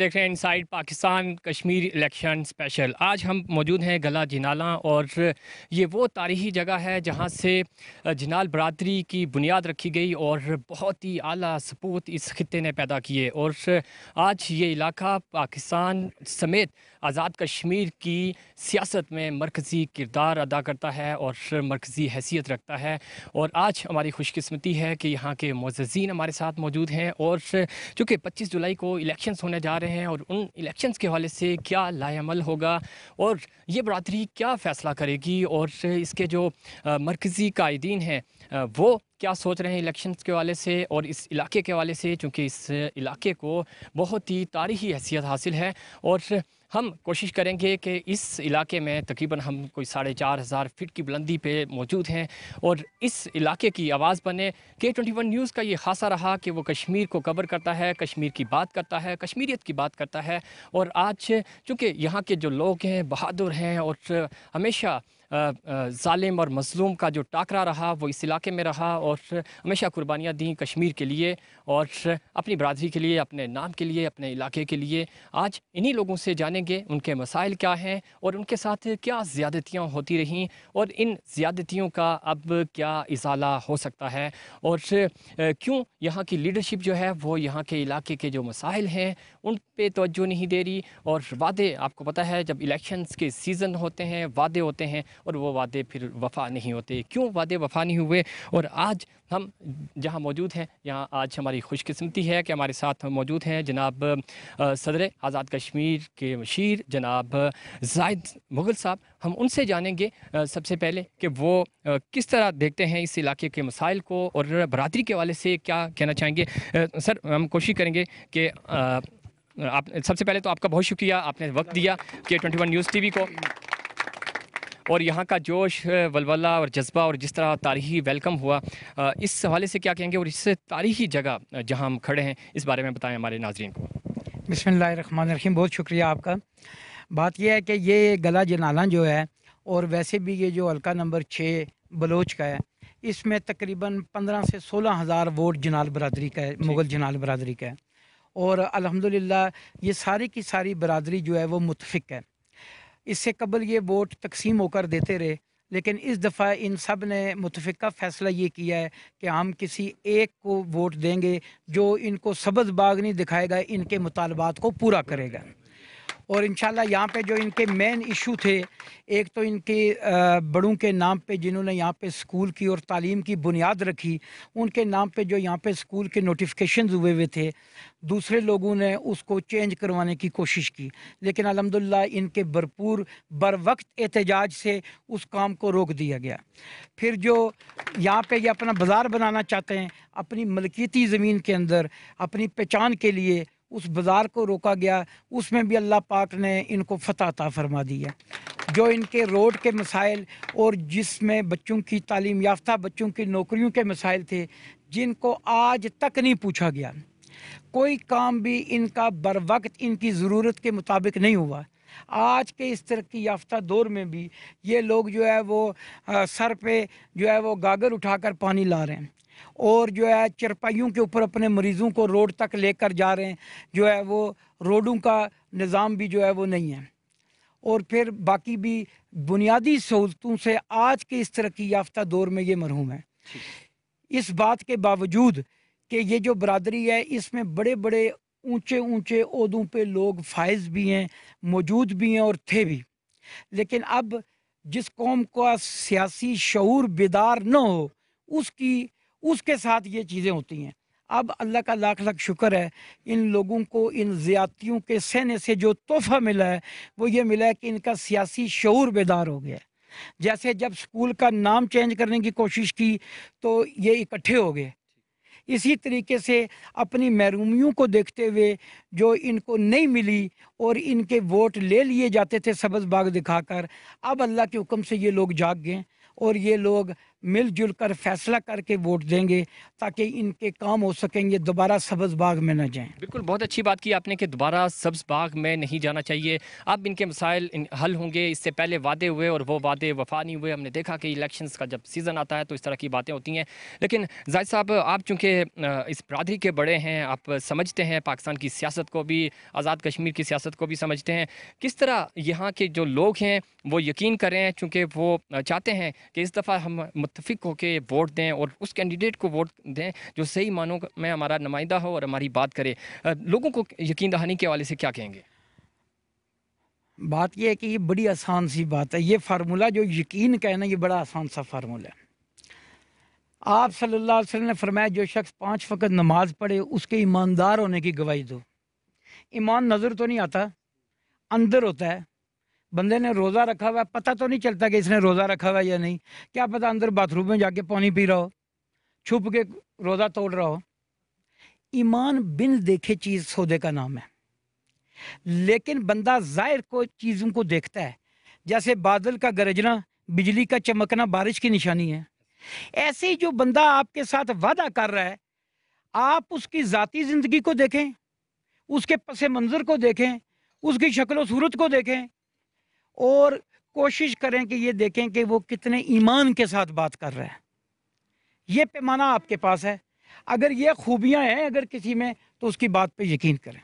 देख रहे हैं inside Pakistan Kashmir election special आज हम मौजूद हैं गला जिनाला और ये वो तारीखी जगह है जहाँ से जिनाल बरदरी की बुनियाद रखी गई और बहुत ही आला सपूत इस खत्े ने पैदा किए और आज ये इलाका पाकिस्तान समेत आज़ाद कश्मीर की सियासत में मरकज़ी किरदार अदा करता है और मरकज़ी हैसियत रखता है और आज हमारी खुशकस्मती है कि यहाँ के मोजीन हमारे साथ मौजूद हैं और चूँकि पच्चीस जुलाई को इलेक्शन होने जा रहे हैं और उन इलेक्शन के हवाले से क्या लाल होगा और ये बरदरी क्या फ़ैसला करेगी और इसके जो मरकज़ी कायदीन हैं वो क्या सोच रहे हैं इलेक्शन के वाले से और इस इलाके के वाले से चूँकि इस इलाके को बहुत ही तारीखी हैसियत हासिल है और हम कोशिश करेंगे कि इस इलाके में तकरीबन हम कोई साढ़े चार हज़ार फिट की बुलंदी पे मौजूद हैं और इस इलाके की आवाज़ बने के ट्वेंटी वन न्यूज़ का ये खासा रहा कि वो कश्मीर को कवर करता है कश्मीर की बात करता है कश्मीरियत की बात करता है और आज चूँकि यहाँ के जो लोग हैं बहादुर हैं और हमेशा ालिम और मज़लूम का जो टाकरा रहा वो इस इलाके में रहा और हमेशा कुर्बानियाँ दी कश्मीर के लिए और अपनी बरदरी के लिए अपने नाम के लिए अपने इलाके के लिए आज इन्हीं लोगों से जानेंगे उनके मसाइल क्या हैं और उनके साथ क्या ज़्यादतियाँ होती रहीं और इन ज़्यादतियों का अब क्या इजाला हो सकता है और क्यों यहाँ की लीडरशिप जो है वो यहाँ के इलाके के जो मसाइल हैं उन पर तोज्जो नहीं दे रही और वादे आपको पता है जब इलेक्शन के सीज़न होते हैं वादे होते हैं और वो वादे फिर वफ़ा नहीं होते क्यों वादे वफ़ा नहीं हुए और आज हम जहाँ मौजूद हैं यहाँ आज हमारी खुशकस्मती है कि हमारे साथ मौजूद हैं जनाब सदर आज़ाद कश्मीर के मशीर जनाब जायद मुग़ल साहब हम उनसे जानेंगे सबसे पहले कि वो किस तरह देखते हैं इस इलाके के मसाइल को और बरदरी के वाले से क्या कहना चाहेंगे सर हम कोशिश करेंगे कि आप सबसे पहले तो आपका बहुत शुक्रिया आपने वक्त दिया के ट्वेंटी वन न्यूज़ टीवी को और यहाँ का जोश वलवला और जज्बा और जिस तरह तारीखी वेलकम हुआ इस हवाले से क्या कहेंगे और इससे तारीखी जगह जहाँ हम खड़े हैं इस बारे में बताएँ हमारे नाजरन को बिसमीम बहुत शुक्रिया आपका बात यह है कि ये गला जनाला जो है और वैसे भी ये जो हल्का नंबर छः बलोच का है इसमें तकरीबन पंद्रह से सोलह हज़ार वोट जनाल बरदरी का है मुग़ल जनाल बरदरी का है और अलहमदिल्ला ये सारी की सारी बरदरी जो है वो मुतफिक है इससे कबल ये वोट तकसीम होकर देते रहे लेकिन इस दफ़ा इन सब ने मुतफ़ा फ़ैसला ये किया है कि हम किसी एक को वोट देंगे जो इनको सबज बाग नहीं दिखाएगा इनके मुतालबात को पूरा करेगा और इन यहाँ पे जो इनके मेन इशू थे एक तो इनके बड़ों के नाम पे जिन्होंने यहाँ पे स्कूल की और तालीम की बुनियाद रखी उनके नाम पे जो यहाँ पे स्कूल के नोटिफिकेशन हुए हुए थे दूसरे लोगों ने उसको चेंज करवाने की कोशिश की लेकिन अलहमदिल्ला इनके भरपूर बर वक्त एहतजाज से उस काम को रोक दिया गया फिर जो यहाँ पर ये यह अपना बाज़ार बनाना चाहते हैं अपनी मलकीती ज़मीन के अंदर अपनी पहचान के लिए उस बाज़ार को रोका गया उसमें भी अल्लाह पाक ने इनको फतहता फरमा दिया जो इनके रोड के मसाइल और जिसमें बच्चों की तालीम याफ्ता बच्चों की नौकरियों के मसाइल थे जिनको आज तक नहीं पूछा गया कोई काम भी इनका बर वक्त इनकी ज़रूरत के मुताबिक नहीं हुआ आज के इस तरक्की याफ्ता दौर में भी ये लोग जो है वो आ, सर पे जो है वो गागर उठाकर पानी ला रहे हैं और जो है चरपाइयों के ऊपर अपने मरीज़ों को रोड तक लेकर जा रहे हैं जो है वो रोडों का निज़ाम भी जो है वो नहीं है और फिर बाकी भी बुनियादी सहूलतों से आज के इस तरक्की याफ्ता दौर में ये मरहूम है इस बात के बावजूद कि ये जो बरदरी है इसमें बड़े बड़े ऊंचे ऊंचे उहदों पे लोग फायज भी हैं मौजूद भी हैं और थे भी लेकिन अब जिस कौम का सियासी शूर बेदार न हो उसकी उसके साथ ये चीज़ें होती हैं अब अल्लाह का लाख लाख शुक्र है इन लोगों को इन ज़्यादतियों के सहने से जो तोहफ़ा मिला है वो ये मिला है कि इनका सियासी शूर बेदार हो गया है जैसे जब स्कूल का नाम चेंज करने की कोशिश की तो ये इकट्ठे हो गए इसी तरीके से अपनी महरूमियों को देखते हुए जो इनको नहीं मिली और इनके वोट ले लिए जाते थे सबज बाग दिखाकर अब अल्लाह के हुक्म से ये लोग जाग गए और ये लोग मिलजुल कर फैसला करके वोट देंगे ताकि इनके काम हो सकेंगे दोबारा सब्ज बाग में न जाएं बिल्कुल बहुत अच्छी बात की आपने कि दोबारा सब्ज बाग में नहीं जाना चाहिए अब इनके मसाइल हल होंगे इससे पहले वादे हुए और वो वादे वफा नहीं हुए हमने देखा कि इलेक्शन का जब सीज़न आता है तो इस तरह की बातें होती हैं लेकिन जाहिर साहब आप चूँकि इस बरदरी के बड़े हैं आप समझते हैं पाकिस्तान की सियासत को भी आज़ाद कश्मीर की सियासत को भी समझते हैं किस तरह यहाँ के जो लोग हैं वो यकीन करें चूँकि वो चाहते हैं कि इस दफ़ा हम मुतफिक होकर वोट दें और उस कैंडिडेट को वोट दें जो सही मानों में हमारा नुमाइंदा हो और हमारी बात करे लोगों को यकीन दहानी के हवाले से क्या कहेंगे बात यह है कि ये बड़ी आसान सी बात है ये फार्मूला जो यकीन का है ना ये बड़ा आसान सा फार्मूला है आप सल्लल्लाहु अलैहि वसल्लम ने फरमाया जो शख्स पांच वक्त नमाज पढ़े उसके ईमानदार होने की गवाही दो ईमान नज़र तो नहीं आता अंदर होता है बंदे ने रोज़ा रखा हुआ है पता तो नहीं चलता कि इसने रोज़ा रखा हुआ है या नहीं क्या पता अंदर बाथरूम में जाके पानी पी रहा हो छुप के रोज़ा तोड़ रहा हो ईमान बिन देखे चीज़ सौदे का नाम है लेकिन बंदा ज़ाहिर को चीज़ों को देखता है जैसे बादल का गरजना बिजली का चमकना बारिश की निशानी है ऐसे ही जो बंदा आपके साथ वादा कर रहा है आप उसकी ज़ाती ज़िंदगी को देखें उसके पस मंज़र को देखें उसकी शक्ल सूरत को देखें और कोशिश करें कि ये देखें कि वो कितने ईमान के साथ बात कर रहे हैं ये पैमाना आपके पास है अगर ये खूबियां हैं अगर किसी में तो उसकी बात पे यकीन करें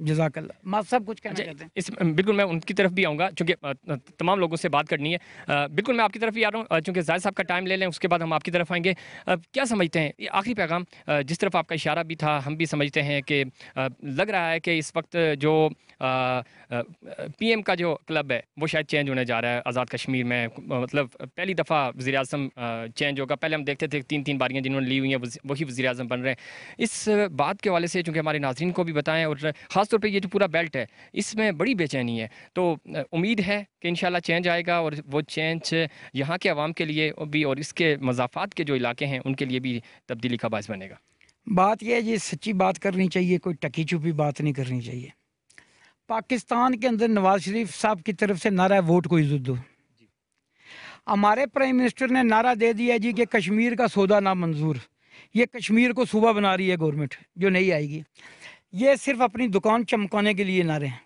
जजाकल्ला सब कुछ कहना अच्छा, चाहते हैं इस बिल्कुल मैं उनकी तरफ भी आऊँगा चूँकि तमाम लोगों से बात करनी है बिल्कुल मैं आपकी तरफ ही आ रहा हूँ चूँकि जाहिर साहब का टाइम ले लें उसके बाद हम आपकी तरफ आएंगे क्या समझते हैं आखिरी पैगाम जिस तरफ आपका इशारा भी था हम भी समझते हैं कि लग रहा है कि इस वक्त जो पी एम का जो क्लब है वो शायद चेंज होने जा रहा है आज़ाद कश्मीर में मतलब पहली दफ़ा वजी अजम चेंज होगा पहले हम देखते थे तीन तीन बारियाँ जिन्होंने ली हुई हैं वही वजी अजम बन रहे हैं इस बात के हवाले से चूँकि हमारे नाजरन को भी बताएँ और ख़ास खासतौर पे ये जो पूरा बेल्ट है इसमें बड़ी बेचैनी है तो उम्मीद है कि इन चेंज आएगा और वो चेंज यहाँ के आवाम के लिए भी और इसके मजाफात के जो इलाके हैं उनके लिए भी तब्दीली का बायस बनेगा बात यह है ये सच्ची बात करनी चाहिए कोई टकी छुपी बात नहीं करनी चाहिए पाकिस्तान के अंदर नवाज शरीफ साहब की तरफ से नारा है वोट को इज्जत दो हमारे प्राइम मिनिस्टर ने नारा दे दिया जी कि कश्मीर का सौदा ना मंजूर ये कश्मीर को सूबा बना रही है गवर्नमेंट जो नहीं आएगी ये सिर्फ अपनी दुकान चमकाने के लिए नारे हैं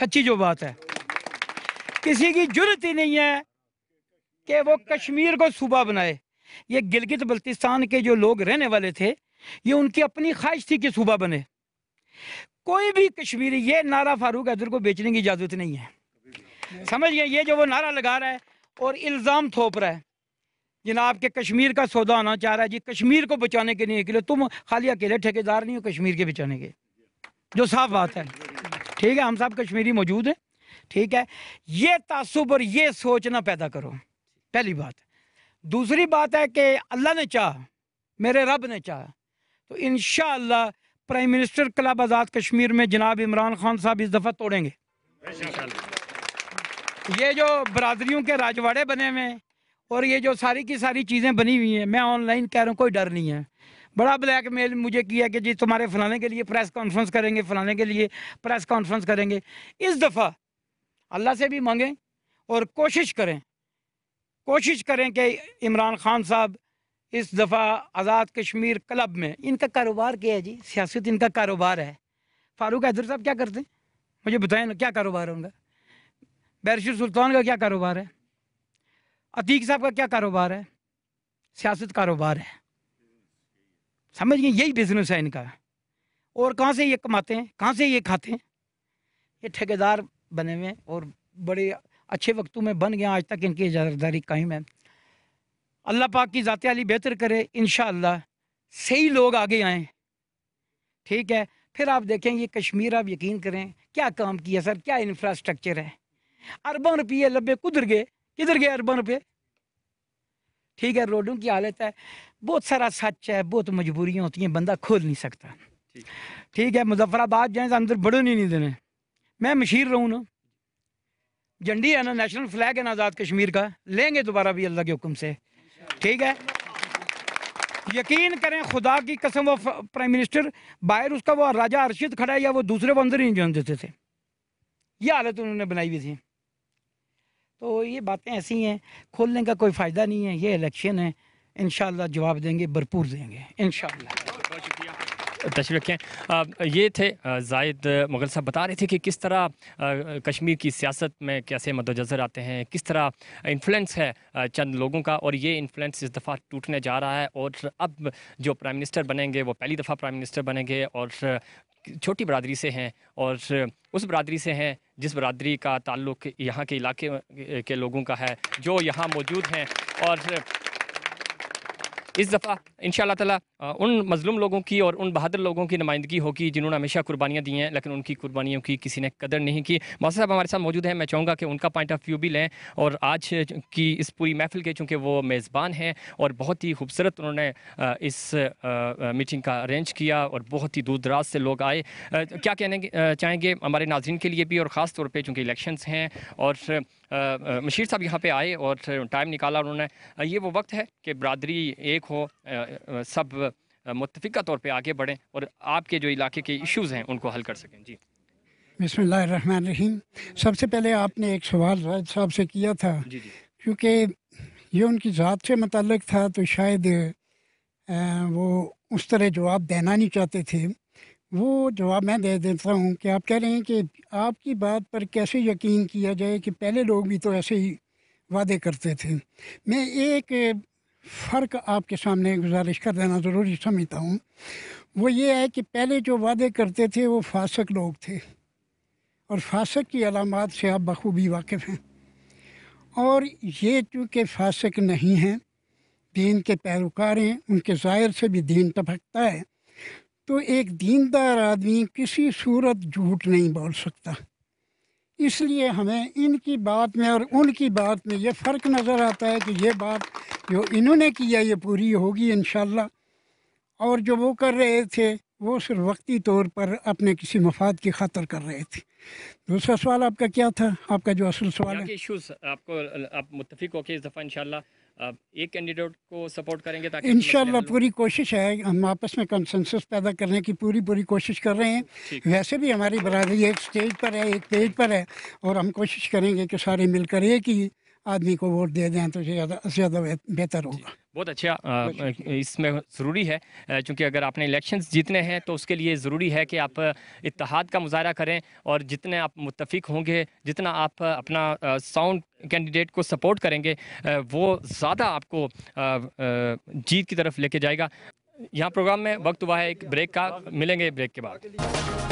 सच्ची जो बात है किसी की जरूरत ही नहीं है कि वो कश्मीर को सूबा बनाए ये गिलगित बल्तिस्तान के जो लोग रहने वाले थे ये उनकी अपनी ख्वाहिश थी कि सूबा बने कोई भी कश्मीरी ये नारा फारूक हैदर को बेचने की इजाज़त नहीं है समझ गए ये जो वो नारा लगा रहा है और इल्ज़ाम थोप रहा है जनाब के कश्मीर का सौदा आना चाह रहा है जी कश्मीर को बचाने के लिए अकेले तुम खाली अकेले ठेकेदार नहीं हो कश्मीर के बचाने के जो साफ बात है ठीक है हम सब कश्मीरी मौजूद हैं ठीक है ये तासुब और ये सोचना पैदा करो पहली बात दूसरी बात है कि अल्लाह ने चाह मेरे रब ने चाह तो इन prime minister club Azad Kashmir में जनाब इमरान खान साहब इस दफ़ा तोड़ेंगे ये जो बरदरीों के राजवाड़े बने हुए हैं और ये जो सारी की सारी चीज़ें बनी हुई हैं मैं ऑनलाइन कह रहा हूँ कोई डर नहीं है बड़ा ब्लैक मेल मुझे किया कि जी तुम्हारे फलाने के लिए प्रेस कॉन्फ्रेंस करेंगे फलाने के लिए प्रेस कॉन्फ्रेंस करेंगे इस दफ़ा अल्लाह से भी मांगें और कोशिश करें कोशिश करें कि इमरान खान साहब इस दफ़ा आज़ाद कश्मीर क्लब में इनका कारोबार क्या है जी सियासत इनका कारोबार है फारूक हैदर साहब क्या करते हैं मुझे बताएं ना क्या कारोबार है उनका सुल्तान का क्या कारोबार है अतीक साहब का क्या कारोबार है सियासत कारोबार है समझ गए यही बिजनेस है इनका और कहाँ से ये कमाते हैं कहाँ से ये खाते हैं ये ठेकेदार बने हुए हैं और बड़े अच्छे वक्तों में बन गया आज तक इनकी इजादारी कायम है अल्लाह पाक की जाते अली बेहतर करे इन सही लोग आगे आए ठीक है फिर आप देखें ये कश्मीर आप यकीन करें क्या काम किया सर क्या इंफ्रास्ट्रक्चर है अरबों रुपये लब्बे कुदर गए किधर गए अरबन रुपये ठीक है रोडों की हालत है बहुत सारा सच है बहुत मजबूरियाँ होती हैं बंदा खोल नहीं सकता ठीक है मुजफ्फराबाद जाए तो अंदर बड़ों ही नहीं देने मैं मशीर रहूँ ना झंडी है ना नेशनल फ्लैग है ना आज़ाद कश्मीर का लेंगे दोबारा भी अल्लाह के हुक्म से ठीक है यकीन करें खुदा की कसम वो प्राइम मिनिस्टर बाहर उसका वो राजा अरशद खड़ा है या वो दूसरे को अंदर ही नहीं जान देते थे ये हालत उन्होंने बनाई हुई थी तो ये बातें ऐसी हैं खोलने का कोई फ़ायदा नहीं है ये इलेक्शन है इन जवाब देंगे भरपूर देंगे इन तशरी रखें ये थे जायद मुगल साहब बता रहे थे कि किस तरह कश्मीर की सियासत में कैसे मदजर आते हैं किस तरह इन्फ्लुएंस है चंद लोगों का और ये इन्फ्लुएंस इस दफ़ा टूटने जा रहा है और अब जो प्राइम मिनिस्टर बनेंगे वो पहली दफ़ा प्राइम मिनिस्टर बनेंगे और छोटी बरदरी से हैं और उस बरदरी से हैं जिस बरदरी का ताल्लुक यहाँ के इलाके के लोगों का है जो यहाँ मौजूद हैं और इस दफ़ा इन ताला उन मज़लूम लोगों की और उन बहादुर लोगों की नुमाइंदगी होगी जिन्होंने हमेशा कुर्बानियाँ दी हैं लेकिन उनकी कुर्बानियों की किसी ने कदर नहीं की मौसा साहब हमारे साथ मौजूद हैं मैं चाहूँगा कि उनका पॉइंट ऑफ व्यू भी लें और आज की इस पूरी महफिल के चूँकि वो मेज़बान हैं और बहुत ही खूबसूरत उन्होंने इस मीटिंग का अरेंज किया और बहुत ही दूर दराज से लोग आए क्या कहने चाहेंगे हमारे नाजरन के लिए भी और ख़ास तौर पर चूँकि इलेक्शन हैं और मशीर साहब यहाँ पे आए और टाइम निकाला उन्होंने ये वो वक्त है कि बरदरी एक हो सब मुतफ़ा तौर पर आगे बढ़ें और आपके जो इलाके के इश्यूज़ हैं उनको हल कर सकें जी बसमीम सबसे पहले आपने एक सवाल राज साहब से किया था क्योंकि ये उनकी ज़ात से मतलब था तो शायद वो उस तरह जवाब देना नहीं चाहते थे वो जवाब मैं दे देता हूँ कि आप कह रहे हैं कि आपकी बात पर कैसे यकीन किया जाए कि पहले लोग भी तो ऐसे ही वादे करते थे मैं एक फ़र्क आपके सामने गुजारिश कर देना ज़रूरी समझता हूँ वो ये है कि पहले जो वादे करते थे वो फासक लोग थे और फासक की अलामत से आप बखूबी वाकिफ़ हैं और ये चूँकि फासक नहीं हैं दीन के पैरोकार हैं उनके ज़ाहिर से भी दीन टपकता है तो एक दीनदार आदमी किसी सूरत झूठ नहीं बोल सकता इसलिए हमें इनकी बात में और उनकी बात में ये फ़र्क नज़र आता है कि ये बात जो इन्होंने किया ये पूरी होगी इन और जो वो कर रहे थे वो सिर्फ वक्ती तौर पर अपने किसी मफाद की खातर कर रहे थे दूसरा सवाल आपका क्या था आपका जो असल सवाल है इश्यूज आपको आप मुतफिक होके इस दफ़ा इन एक कैंडिडेट को सपोर्ट करेंगे ताकि इन पूरी कोशिश है हम आपस में कंसेंसस पैदा करने की पूरी पूरी कोशिश कर रहे हैं वैसे भी हमारी बरदरी एक स्टेज पर है एक पेज पर है और हम कोशिश करेंगे कि सारे मिलकर एक ही आदमी को वोट दे दें तो ज्यादा से ज्यादा बेहतर होगा बहुत अच्छा इसमें ज़रूरी है क्योंकि अगर आपने इलेक्शन जीतने हैं तो उसके लिए ज़रूरी है कि आप इतिहाद का मुजाहरा करें और जितने आप मुतफिक होंगे जितना आप अपना साउंड कैंडिडेट को सपोर्ट करेंगे वो ज़्यादा आपको जीत की तरफ लेके जाएगा यहाँ प्रोग्राम में वक्त हुआ है एक ब्रेक का मिलेंगे ब्रेक के बाद